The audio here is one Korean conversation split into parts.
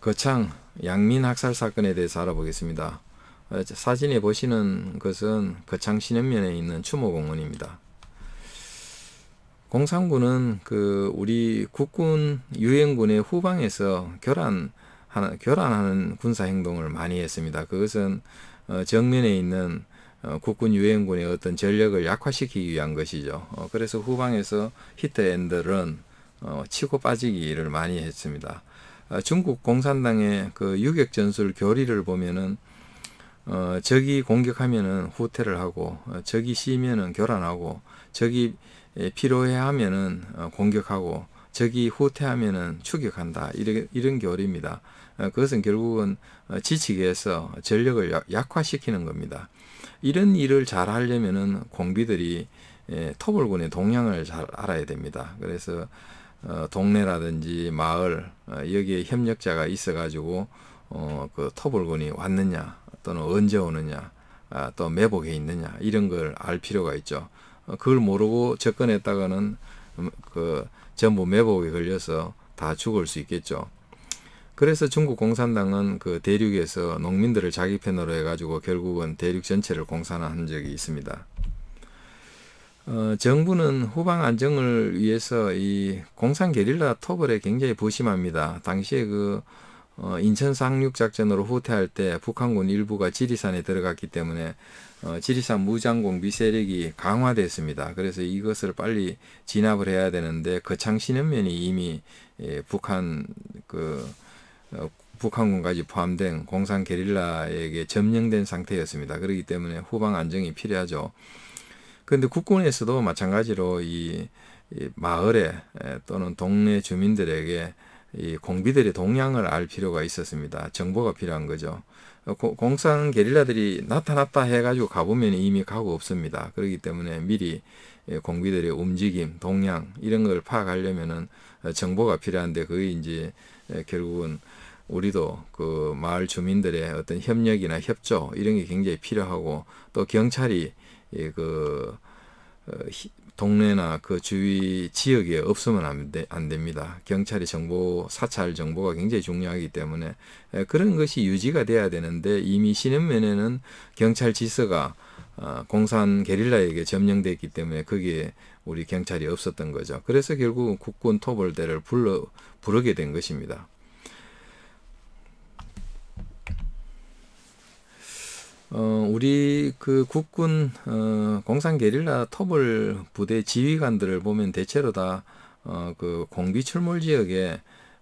거창 양민 학살 사건에 대해서 알아보겠습니다. 어, 사진에 보시는 것은 거창 신현면에 있는 추모공원입니다. 공산군은 그 우리 국군 유엔군의 후방에서 교란 교란하는 군사 행동을 많이 했습니다. 그것은 어, 정면에 있는 어, 국군 유엔군의 어떤 전력을 약화시키기 위한 것이죠. 그래서 후방에서 히트 앤드런 치고 빠지기를 많이 했습니다. 어, 중국 공산당의 그 유격 전술 교리를 보면은 어, 적이 공격하면은 후퇴를 하고 어, 적이 쉬면은 교란하고 적이 필요해하면은 예, 어, 공격하고 적이 후퇴하면은 추격한다 이런 이런 교리입니다. 어, 그것은 결국은 어, 지치기에서 전력을 약, 화시키는 겁니다. 이런 일을 잘 하려면은 공비들이 예, 토벌군의 동향을 잘 알아야 됩니다. 그래서 어, 동네라든지 마을 어, 여기에 협력자가 있어가지고 어, 그 토벌군이 왔느냐 또는 언제 오느냐 아, 또 매복에 있느냐 이런 걸 알 필요가 있죠. 어, 그걸 모르고 접근했다가는 음, 그 전부 매복에 걸려서 다 죽을 수 있겠죠. 그래서 중국 공산당은 그 대륙에서 농민들을 자기 편으로 해가지고 결국은 대륙 전체를 공산화한 적이 있습니다. 어, 정부는 후방 안정을 위해서 이 공산 게릴라 토벌에 굉장히 부심합니다. 당시에 그 어, 인천 상륙 작전으로 후퇴할 때 북한군 일부가 지리산에 들어갔기 때문에 어, 지리산 무장공 미세력이 강화됐습니다. 그래서 이것을 빨리 진압을 해야 되는데 거창 그 신현면이 이미 예, 북한 그 어, 북한군까지 포함된 공산 게릴라에게 점령된 상태였습니다. 그렇기 때문에 후방 안정이 필요하죠. 그런데 국군에서도 마찬가지로 이, 이 마을에 또는 동네 주민들에게 이 공비들의 동향을 알 필요가 있었습니다. 정보가 필요한 거죠. 어, 공산 게릴라들이 나타났다 해가지고 가보면 이미 가고 없습니다. 그렇기 때문에 미리 예, 공비들의 움직임, 동향 이런 걸 파악하려면은 어, 정보가 필요한데 그게 이제 결국은 우리도 그 마을 주민들의 어떤 협력이나 협조 이런 게 굉장히 필요하고 또 경찰이 예, 그 어, 동네나 그 주위 지역에 없으면 안, 됩니다. 경찰이 정보 사찰 정보가 굉장히 중요하기 때문에 예, 그런 것이 유지가 돼야 되는데 이미 신현면에는 경찰 지서가 어, 공산 게릴라에게 점령됐기 때문에 거기에 우리 경찰이 없었던 거죠. 그래서 결국 국군 토벌대를 불러 부르게 된 것입니다. 어, 우리 그 국군 어, 공산 게릴라 터벌 부대 지휘관들을 보면 대체로 다 어, 그 공비 출몰 지역에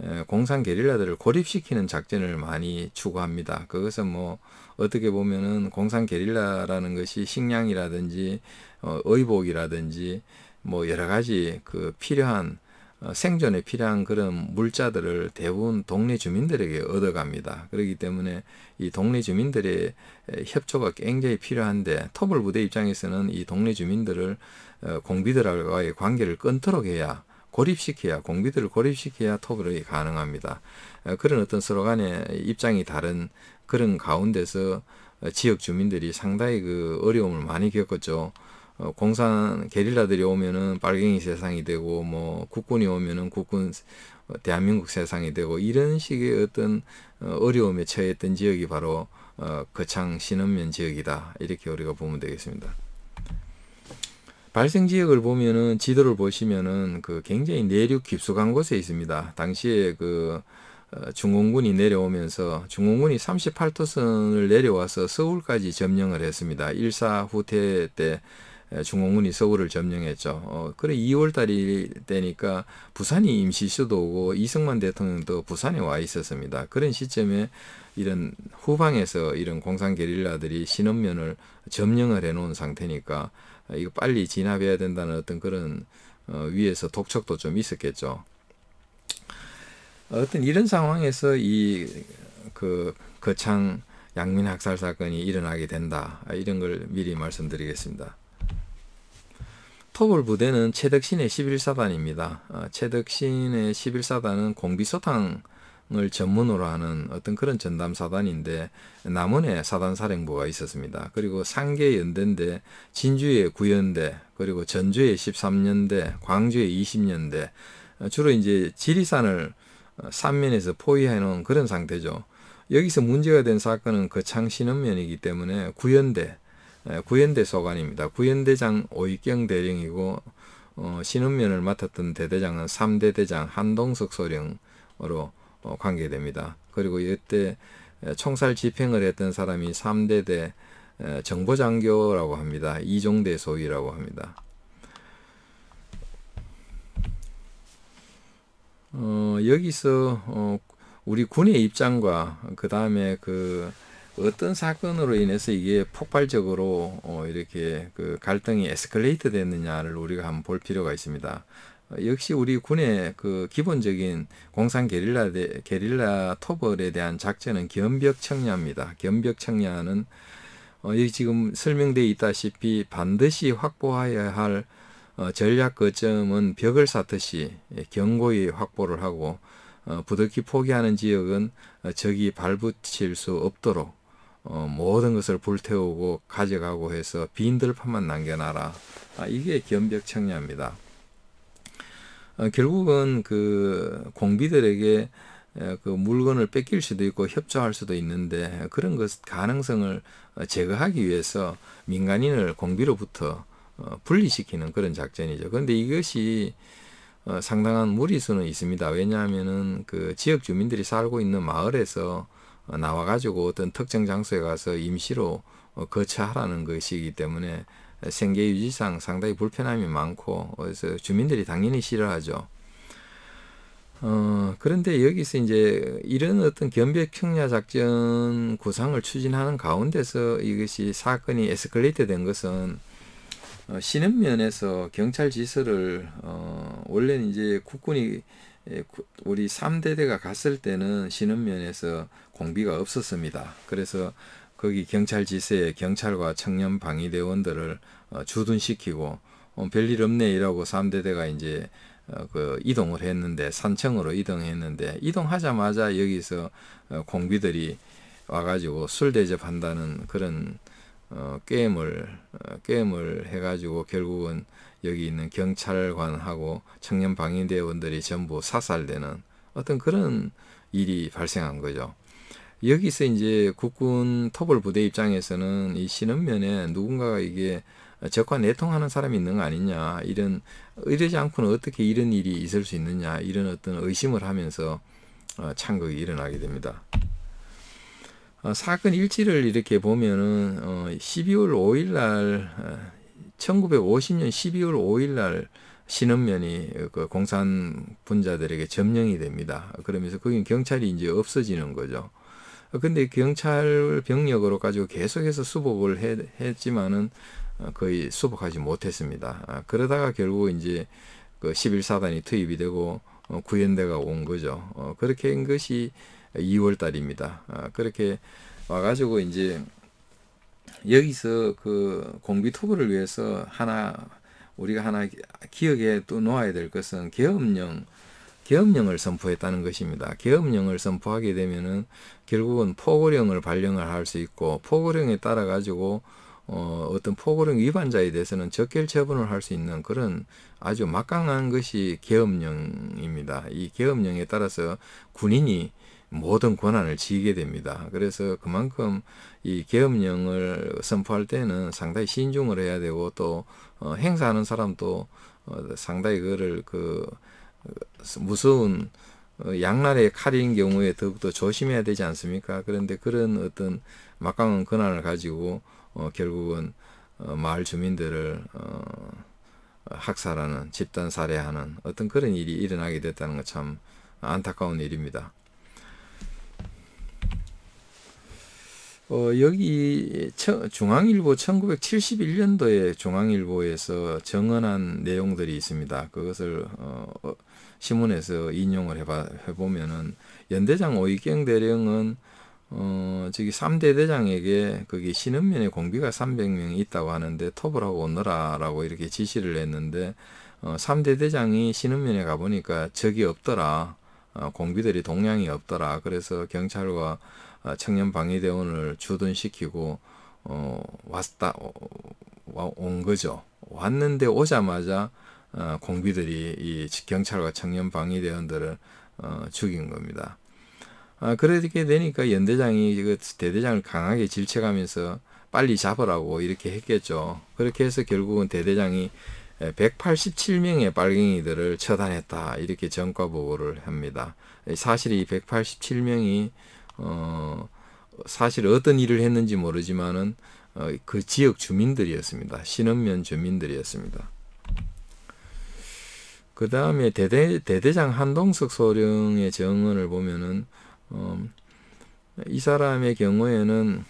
에, 공산 게릴라들을 고립시키는 작전을 많이 추구합니다. 그것은 뭐 어떻게 보면은 공산 게릴라라는 것이 식량이라든지 어, 의복이라든지 뭐 여러 가지 그 필요한 어, 생존에 필요한 그런 물자들을 대부분 동네 주민들에게 얻어갑니다. 그렇기 때문에 이 동네 주민들의 협조가 굉장히 필요한데 토벌 부대 입장에서는 이 동네 주민들을 어, 공비들과의 관계를 끊도록 해야 고립시켜야 공비들을 고립시켜야 토벌이 가능합니다. 어, 그런 어떤 서로 간의 입장이 다른 그런 가운데서 지역 주민들이 상당히 그 어려움을 많이 겪었죠. 어, 공산 게릴라들이 오면은 빨갱이 세상이 되고 뭐 국군이 오면은 국군 어, 대한민국 세상이 되고 이런 식의 어떤 어, 어려움에 처했던 지역이 바로 어, 거창 신원면 지역이다 이렇게 우리가 보면 되겠습니다. 발생 지역을 보면은 지도를 보시면은 그 굉장히 내륙 깊숙한 곳에 있습니다. 당시에 그 어, 중공군이 내려오면서 중공군이 38토선을 내려와서 서울까지 점령을 했습니다. 일사 후퇴 때 예, 중공군이 서울을 점령했죠. 어, 그래 2월 달이 되니까 부산이 임시 수도고 이승만 대통령도 부산에 와 있었습니다. 그런 시점에 이런 후방에서 이런 공산 게릴라들이 신원면을 점령을 해놓은 상태니까 이거 빨리 진압해야 된다는 어떤 그런 어, 위에서 독촉도 좀 있었겠죠. 어떤 이런 상황에서 이 그 거창 양민학살 사건이 일어나게 된다 이런 걸 미리 말씀드리겠습니다. 토벌 부대는 최덕신의 11사단입니다. 어, 최덕신의 11사단은 공비소탕을 전문으로 하는 어떤 그런 전담사단인데 남원의 사단사령부가 있었습니다. 그리고 상계 연대인데 진주의 구연대 그리고 전주의 13년대 광주의 20년대 어, 주로 이제 지리산을 어, 삼면에서 포위해 놓은 그런 상태죠. 여기서 문제가 된 사건은 거창 신원면이기 때문에 구연대 예, 구현대 소관입니다. 구현대장 오익경 대령이고 어, 신은면을 맡았던 대대장은 3대 대장 한동석 소령으로 어, 관계됩니다. 그리고 이때 예, 총살 집행을 했던 사람이 3대 대 예, 정보장교라고 합니다. 이종대 소위라고 합니다. 어, 여기서 어, 우리 군의 입장과 그 다음에 그 어떤 사건으로 인해서 이게 폭발적으로 어, 이렇게 그 갈등이 에스컬레이트 됐느냐를 우리가 한번 볼 필요가 있습니다. 어, 역시 우리 군의 그 기본적인 공산 게릴라 대, 게릴라 토벌에 대한 작전은 견벽 청야입니다. 견벽 청야는 어, 여기 지금 설명돼 있다시피 반드시 확보해야 할 어, 전략 거점은 벽을 쌓듯이 예, 경고히 확보를 하고 어, 부득이 포기하는 지역은 어, 적이 발붙일 수 없도록 어, 모든 것을 불태우고 가져가고 해서 빈들판만 남겨놔라. 아, 이게 견벽청야입니다. 어, 결국은 그 공비들에게 그 물건을 뺏길 수도 있고 협조할 수도 있는데 그런 것 가능성을 어, 제거하기 위해서 민간인을 공비로부터 어, 분리시키는 그런 작전이죠. 그런데 이것이 어, 상당한 무리수는 있습니다. 왜냐하면은 그 지역 주민들이 살고 있는 마을에서 나와가지고 어떤 특정 장소에 가서 임시로 어, 거처하라는 것이기 때문에 생계 유지상 상당히 불편함이 많고 그래서 주민들이 당연히 싫어하죠. 어, 그런데 여기서 이제 이런 어떤 견백 청야 작전 구상을 추진하는 가운데서 이것이 사건이 에스컬레이트 된 것은 어, 신은 면에서 경찰 지서를 어, 원래는 이제 국군이 예, 우리 3대대가 갔을 때는 신흥면에서 공비가 없었습니다. 그래서 거기 경찰 지세에 경찰과 청년 방위대원들을 어, 주둔시키고 어, 별일 없네 이라고 3대대가 이제 어, 그 이동을 했는데 산청으로 이동했는데 이동하자마자 여기서 공비들이 와가지고 술 대접한다는 그런 게임을 게임을 해가지고 결국은 여기 있는 경찰관하고 청년 방위대원들이 전부 사살되는 어떤 그런 일이 발생한 거죠. 여기서 이제 국군 토벌 부대 입장에서는 이 신원면에 누군가가 이게 적과 내통하는 사람이 있는 거 아니냐 이런 이러지 않고는 어떻게 이런 일이 있을 수 있느냐 이런 어떤 의심을 하면서 창극이 어, 일어나게 됩니다. 어, 사건 일지를 이렇게 보면은 12월 어, 5일 날 1950년 12월 5일 날 신원면이 그 공산 분자들에게 점령이 됩니다. 그러면서 거긴 경찰이 이제 없어지는 거죠. 근데 경찰 병력으로 가지고 계속해서 수복을 했, 했지만은 거의 수복하지 못했습니다. 그러다가 결국 이제 그 11사단이 투입이 되고 어, 구현대가 온 거죠. 어, 그렇게 한 것이 2월 달입니다. 아, 그렇게 와가지고 이제 여기서 그 공비 투구를 위해서 하나 우리가 하나 기억에 또 놓아야 될 것은 계엄령 계엄령을 선포했다는 것입니다. 계엄령을 선포하게 되면은 결국은 포고령을 발령을 할 수 있고 포고령에 따라 가지고 어, 어떤 포고령 위반자에 대해서는 적결 처분을 할 수 있는 그런 아주 막강한 것이 계엄령입니다. 이 계엄령에 따라서 군인이 모든 권한을 지게 됩니다. 그래서 그만큼 이 계엄령을 선포할 때는 상당히 신중을 해야 되고 또 어, 행사하는 사람도 어, 상당히 그를 거그 어, 무서운 어, 양날의 칼인 경우에 더욱더 조심해야 되지 않습니까? 그런데 그런 어떤 막강한 권한을 가지고 어, 결국은 어, 마을 주민들을 어, 학살하는 집단 살해하는 어떤 그런 일이 일어나게 됐다는 것 참 안타까운 일입니다. 어, 여기 중앙일보 1971년도에 중앙일보에서 정언한 내용들이 있습니다. 그것을 어, 어 신문에서 인용을 해봐, 해보면은 연대장 오익경 대령은 어, 저기 3대 대장에게 거기 신은면에 공비가 300명이 있다고 하는데 톱을 하고 오너라라고 이렇게 지시를 했는데 어, 3대 대장이 신은면에 가보니까 적이 없더라. 어, 공비들이 동량이 없더라. 그래서 경찰과 어, 청년 방위대원을 주둔시키고 어, 왔다 어, 온 거죠. 왔는데 오자마자 어, 공비들이 이 경찰과 청년 방위대원들을 어, 죽인 겁니다. 아, 그렇게 되니까 연대장이 대대장을 강하게 질책하면서 빨리 잡으라고 이렇게 했겠죠. 그렇게 해서 결국은 대대장이 187명의 빨갱이들을 처단했다. 이렇게 전과 보고를 합니다. 사실 이 187명이 어, 사실 어떤 일을 했는지 모르지만은 어, 그 지역 주민들이었습니다. 신읍면 주민들이었습니다. 그 다음에 대대, 대대장 한동석 소령의 정언을 보면은 어, 이 사람의 경우에는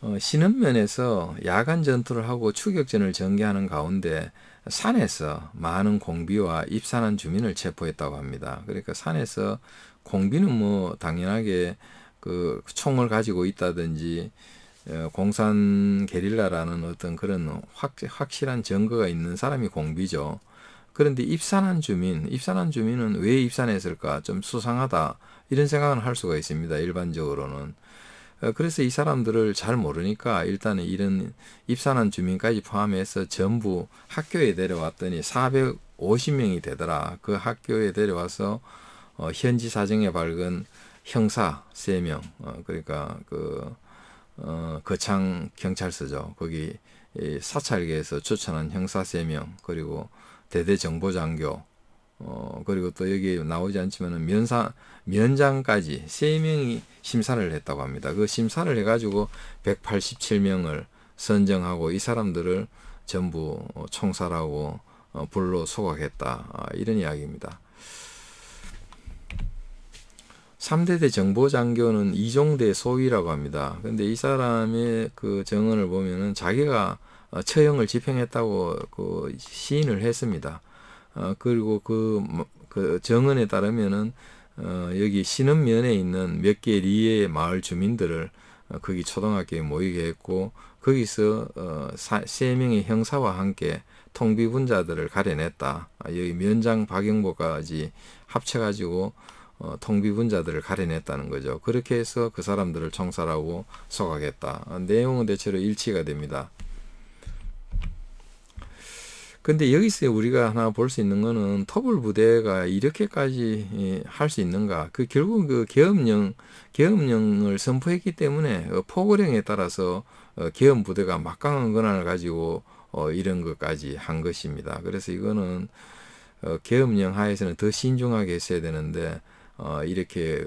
어, 신읍면에서 야간 전투를 하고 추격전을 전개하는 가운데 산에서 많은 공비와 입산한 주민을 체포했다고 합니다. 그러니까 산에서 공비는 뭐 당연하게 그 총을 가지고 있다든지 어, 공산 게릴라라는 어떤 그런 확, 확실한 증거가 있는 사람이 공비죠. 그런데 입산한 주민, 입산한 주민은 왜 입산했을까? 좀 수상하다. 이런 생각은 할 수가 있습니다. 일반적으로는. 어, 그래서 이 사람들을 잘 모르니까 일단은 이런 입산한 주민까지 포함해서 전부 학교에 데려왔더니 450명이 되더라. 그 학교에 데려와서 어, 현지 사정에 밝은 형사 세명 어, 그러니까 그 어, 거창 경찰서죠. 거기 사찰계에서 추천한 형사 세명 그리고 대대 정보장교 어, 그리고 또 여기 나오지 않지만 면사, 면장까지 세명이 심사를 했다고 합니다. 그 심사를 해가지고 187명을 선정하고 이 사람들을 전부 어, 총살하고 어, 불로 소각했다. 아, 이런 이야기입니다. 3대대 정보장교는 이종대 소위라고 합니다. 근데 이 사람의 그 정언을 보면은 자기가 어, 처형을 집행했다고 그 시인을 했습니다. 어, 그리고 그, 뭐, 그 정언에 따르면은 어, 여기 신은면에 있는 몇 개 리의 마을 주민들을 어, 거기 초등학교에 모이게 했고 거기서 어, 사, 명의 형사와 함께 통비군자들을 가려냈다. 아, 여기 면장 박영보까지 합쳐가지고 어, 통비분자들을 가려냈다는 거죠. 그렇게 해서 그 사람들을 청살하고 속하겠다. 내용은 대체로 일치가 됩니다. 근데 여기서 우리가 하나 볼 수 있는 거는 터블 부대가 이렇게까지 할 수 있는가? 그 결국 그 계엄령 계엄령을 선포했기 때문에 그 포고령에 따라서 어, 계엄 부대가 막강한 권한을 가지고 어, 이런 것까지 한 것입니다. 그래서 이거는 어, 계엄령 하에서는 더 신중하게 했어야 되는데 어, 이렇게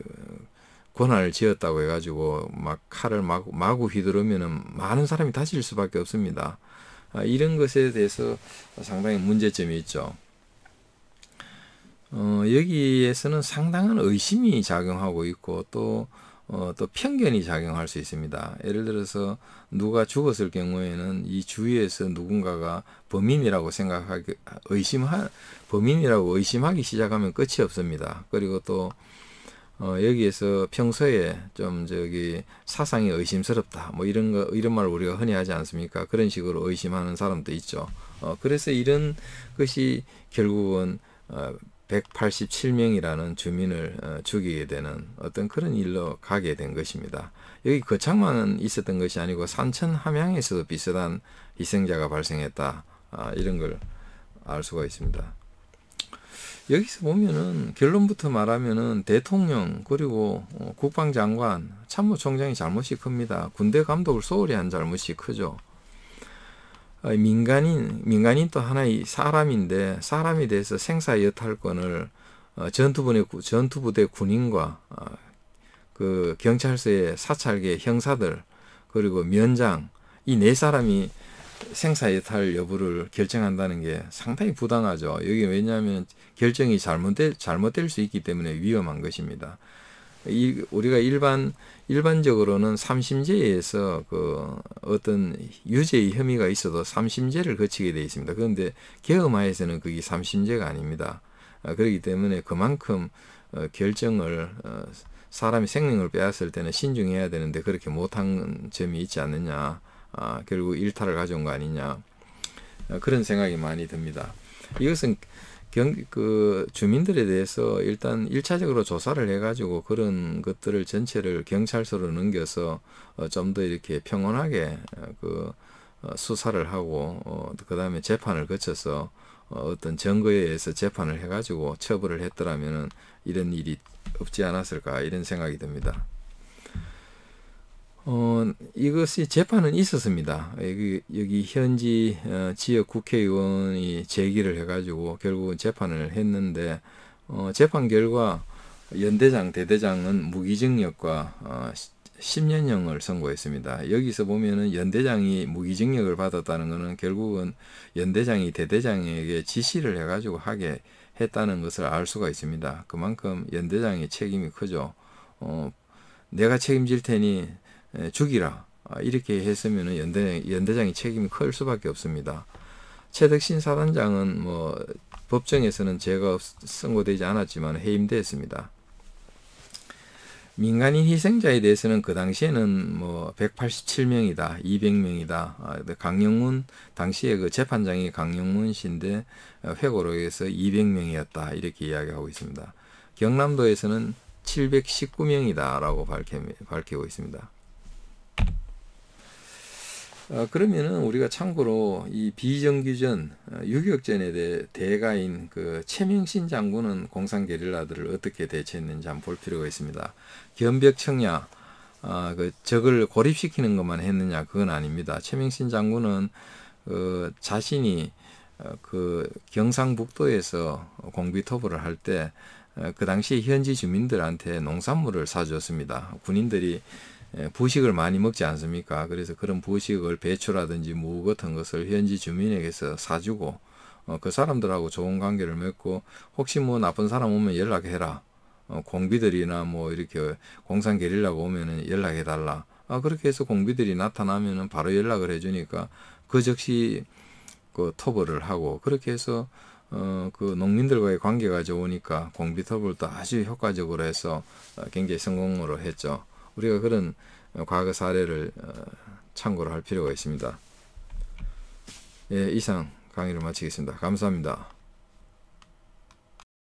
권한을 지었다고 해가지고 막 칼을 마구, 마구 휘두르면은 많은 사람이 다칠 수밖에 없습니다. 아, 이런 것에 대해서 상당히 문제점이 있죠. 어, 여기에서는 상당한 의심이 작용하고 있고 또 어, 또 편견이 작용할 수 있습니다. 예를 들어서 누가 죽었을 경우에는 이 주위에서 누군가가 범인이라고 생각하기 의심하 범인이라고 의심하기 시작하면 끝이 없습니다. 그리고 또 어, 여기에서 평소에 좀 저기 사상이 의심스럽다 뭐 이런 거 이런 말 우리가 흔히 하지 않습니까? 그런 식으로 의심하는 사람도 있죠. 어, 그래서 이런 것이 결국은 어, 187명이라는 주민을 어, 죽이게 되는 어떤 그런 일로 가게 된 것입니다. 여기 거창만 있었던 것이 아니고 산천 함양에서도 비슷한 희생자가 발생했다. 아, 이런 걸 알 수가 있습니다. 여기서 보면은 결론부터 말하면은 대통령 그리고 어, 국방장관 참모총장이 잘못이 큽니다. 군대 감독을 소홀히 한 잘못이 크죠. 민간인 민간인 또 하나의 사람인데 사람에 대해서 생사 여탈권을 어, 전투부대 전투부대 군인과 어, 그 경찰서의 사찰계 형사들 그리고 면장 이 네 사람이 생사 여탈 여부를 결정한다는 게 상당히 부당하죠. 여기 왜냐하면 결정이 잘못될 잘못될 수 있기 때문에 위험한 것입니다. 이, 우리가 일반 일반적으로는 삼심제에서 그 어떤 유죄의 혐의가 있어도 삼심제를 거치게 되어 있습니다. 그런데 계엄하에서는 그게 삼심제가 아닙니다. 아, 그렇기 때문에 그만큼 어, 결정을 어, 사람이 생명을 빼앗을 때는 신중해야 되는데 그렇게 못한 점이 있지 않느냐. 아, 결국 일탈을 가져온 거 아니냐. 아, 그런 생각이 많이 듭니다. 이것은 경, 그 주민들에 대해서 일단 일차적으로 조사를 해가지고 그런 것들을 전체를 경찰서로 넘겨서 어, 좀 더 이렇게 평온하게 어, 그 어, 수사를 하고 어, 그 다음에 재판을 거쳐서 어, 떤 증거에 의해서 재판을 해가지고 처벌을 했더라면 이런 일이 없지 않았을까 이런 생각이 듭니다. 보면 이것이 재판은 있었습니다. 여기, 여기 현지 어, 지역 국회의원이 제기를 해가지고 결국은 재판을 했는데 어, 재판 결과 연대장 대대장은 무기징역과 어, 10년형을 선고했습니다. 여기서 보면은 연대장이 무기징역을 받았다는 것은 결국은 연대장이 대대장에게 지시를 해가지고 하게 했다는 것을 알 수가 있습니다. 그만큼 연대장의 책임이 크죠. 어, 내가 책임질 테니 죽이라 아, 이렇게 했으면 연대 연대장이 책임이 클 수밖에 없습니다. 최덕신 사단장은 뭐 법정에서는 죄가 선고되지 않았지만 해임되었습니다 민간인 희생자에 대해서는 그 당시에는 뭐 187명이다, 200명이다. 아, 강영문 당시에 그 재판장이 강영문 씨인데 어, 회고록에서 200명이었다 이렇게 이야기하고 있습니다. 경남도에서는 719명이다라고 밝히고 있습니다. 어, 그러면은 우리가 참고로 이 비정규전 어, 유격전에 대해 대가인 그 최명신 장군은 공산 게릴라들을 어떻게 대처했는지 한번 볼 필요가 있습니다. 견벽 청야 아, 어, 그 적을 고립시키는 것만 했느냐 그건 아닙니다. 최명신 장군은 그 자신이 어, 그 경상북도에서 공비토벌을 할때 그 당시 현지 주민들한테 농산물을 사주었습니다. 군인들이 예, 부식을 많이 먹지 않습니까? 그래서 그런 부식을 배추라든지 무 같은 것을 현지 주민에게서 사주고 어, 그 사람들하고 좋은 관계를 맺고 혹시 뭐 나쁜 사람 오면 연락해라. 어, 공비들이나 뭐 이렇게 공산 게릴라가 오면은 연락해 달라. 아, 그렇게 해서 공비들이 나타나면은 바로 연락을 해주니까 그 즉시 그 터벌을 하고 그렇게 해서 어, 그 농민들과의 관계가 좋으니까 공비 터벌도 아주 효과적으로 해서 굉장히 어, 성공으로 했죠. 우리가 그런 어, 과거 사례를 어, 참고로 할 필요가 있습니다. 예, 이상 강의를 마치겠습니다. 감사합니다.